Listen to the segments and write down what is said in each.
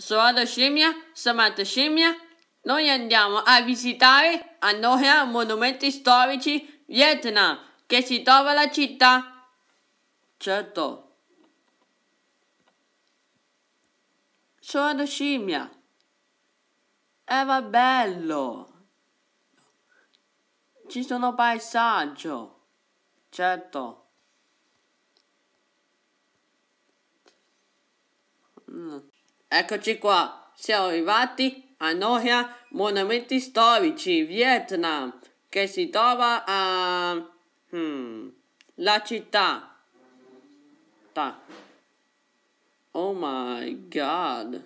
Sorella Scimmia, Samantha Scimmia, noi andiamo a visitare a Monumenti Storici Vietnam, che si trova la città. Certo. Sorella Scimmia, era eh, bello. Ci sono paesaggio. Certo. Mm. Eccoci qua, siamo arrivati a Noia Monumenti Storici, Vietnam, che si trova a... Hmm, la città. Ta. Oh my god.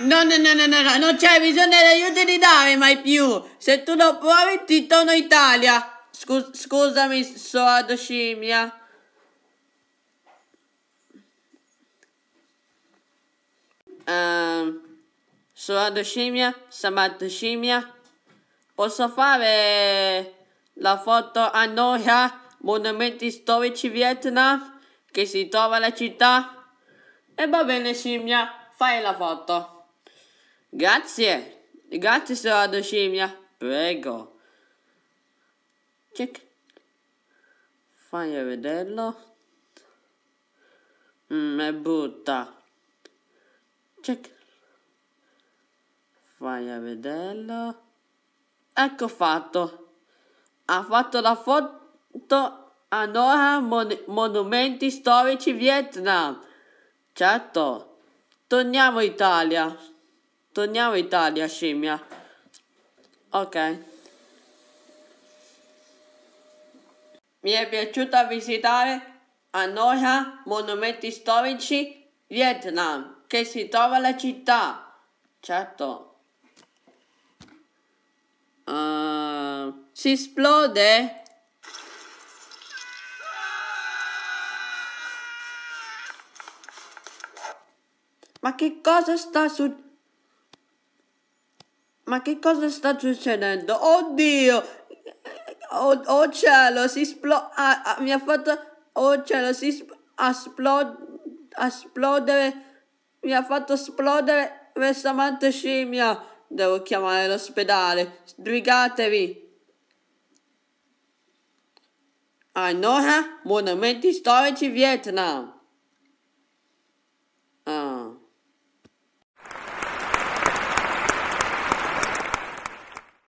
No, no, no, no, no, no, non c'è bisogno dell'aiuto di Dave mai più. Se tu lo provi, ti torno Italia. Scus- scusami, sono scimmia. suono scimmia, sabato scimmia. Posso fare la foto a Noia, monumenti storici Vietnam, che si trova alla città? E va bene scimmia, fai la foto. Grazie, grazie suono scimmia, prego. Check. Fai a vederlo. Mm, è brutta. Check. Vai a vederlo. Ecco fatto. Ha fatto la foto a Noha Mon- Monumenti Storici Vietnam. Certo. Torniamo in Italia. Torniamo in Italia, scimmia. Ok. Mi è piaciuta visitare Anoha Monumenti Storici Vietnam, che si trova la città. Certo, Uh, si esplode? Ma che cosa sta succedendo? Ma che cosa sta succedendo? Oddio! Oh, oh cielo, si esplode... Ah, ah, mi ha fatto... Oh cielo, si esplode... Esplodere... Mi ha fatto esplodere questa manta scimmia. Devo chiamare l'ospedale. Sbrigatevi! Anoha, monumenti storici Vietnam.